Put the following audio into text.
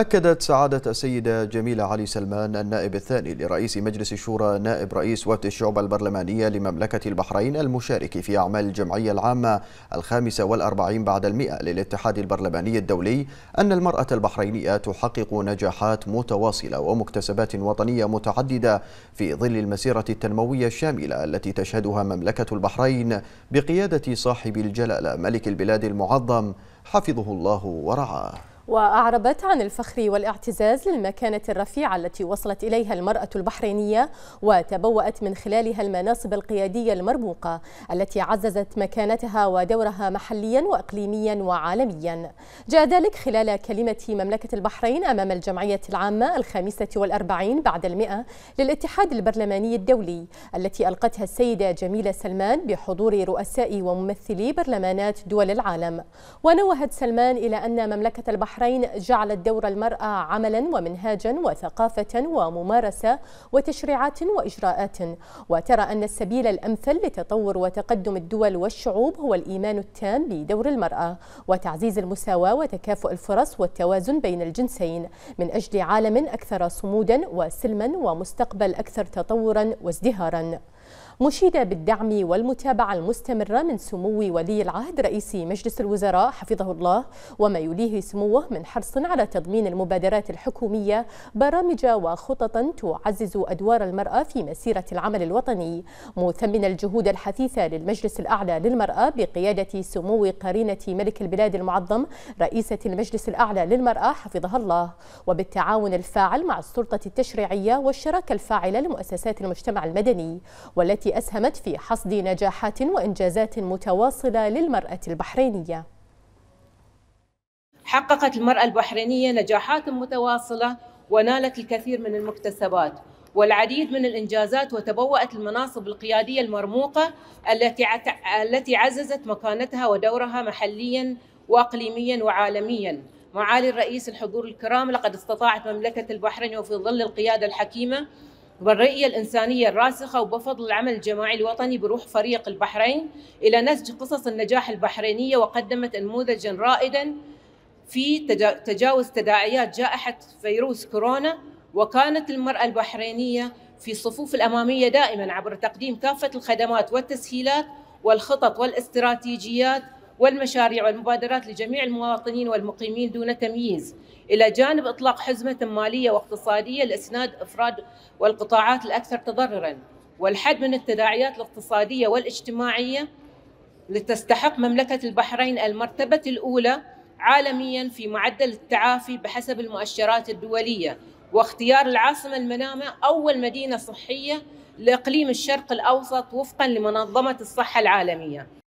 أكدت سعادة السيدة جميلة علي سلمان النائب الثاني لرئيس مجلس الشورى نائب رئيس وفد الشعب البرلمانية لمملكة البحرين المشارك في أعمال الجمعية العامة الخامسة والأربعين بعد المئة للاتحاد البرلماني الدولي أن المرأة البحرينية تحقق نجاحات متواصلة ومكتسبات وطنية متعددة في ظل المسيرة التنموية الشاملة التي تشهدها مملكة البحرين بقيادة صاحب الجلالة ملك البلاد المعظم حفظه الله ورعاه وأعربت عن الفخر والاعتزاز للمكانة الرفيعة التي وصلت إليها المرأة البحرينية وتبوأت من خلالها المناصب القيادية المرموقة التي عززت مكانتها ودورها محليا وإقليميا وعالميا جاء ذلك خلال كلمة مملكة البحرين أمام الجمعية العامة الخامسة والأربعين بعد المئة للاتحاد البرلماني الدولي التي ألقتها السيدة جميلة سلمان بحضور رؤساء وممثلي برلمانات دول العالم ونوهت سلمان إلى أن مملكة البحرين البحرين جعلت دور المرأة عملا ومنهاجا وثقافة وممارسة وتشريعات وإجراءات وترى أن السبيل الأمثل لتطور وتقدم الدول والشعوب هو الإيمان التام بدور المرأة وتعزيز المساواة وتكافؤ الفرص والتوازن بين الجنسين من أجل عالم أكثر صمودا وسلما ومستقبل أكثر تطورا وازدهارا مشيدة بالدعم والمتابعة المستمرة من سمو ولي العهد رئيس مجلس الوزراء حفظه الله وما يليه سموه من حرص على تضمين المبادرات الحكومية برامج وخططا تعزز أدوار المرأة في مسيرة العمل الوطني مثمن الجهود الحثيثة للمجلس الأعلى للمرأة بقيادة سمو قرينة ملك البلاد المعظم رئيسة المجلس الأعلى للمرأة حفظها الله وبالتعاون الفاعل مع السلطة التشريعية والشراكة الفاعلة لمؤسسات المجتمع المدني والتي أسهمت في حصد نجاحات وإنجازات متواصلة للمرأة البحرينية حققت المرأة البحرينية نجاحات متواصلة ونالت الكثير من المكتسبات والعديد من الإنجازات وتبوأت المناصب القيادية المرموقة التي التي عززت مكانتها ودورها محليا وإقليميا وعالميا معالي الرئيس الحضور الكرام لقد استطاعت مملكة البحرين وفي ظل القيادة الحكيمة والرؤية الإنسانية الراسخة وبفضل العمل الجماعي الوطني بروح فريق البحرين إلى نسج قصص النجاح البحرينية وقدمت نموذجا رائدا في تجاوز تداعيات جائحة فيروس كورونا وكانت المرأة البحرينية في الصفوف الأمامية دائما عبر تقديم كافة الخدمات والتسهيلات والخطط والاستراتيجيات والمشاريع والمبادرات لجميع المواطنين والمقيمين دون تمييز إلى جانب إطلاق حزمة مالية واقتصادية لإسناد أفراد والقطاعات الأكثر تضرراً والحد من التداعيات الاقتصادية والاجتماعية لتستحق مملكة البحرين المرتبة الأولى عالمياً في معدل التعافي بحسب المؤشرات الدولية واختيار العاصمة المنامة أول مدينة صحية لإقليم الشرق الأوسط وفقاً لمنظمة الصحة العالمية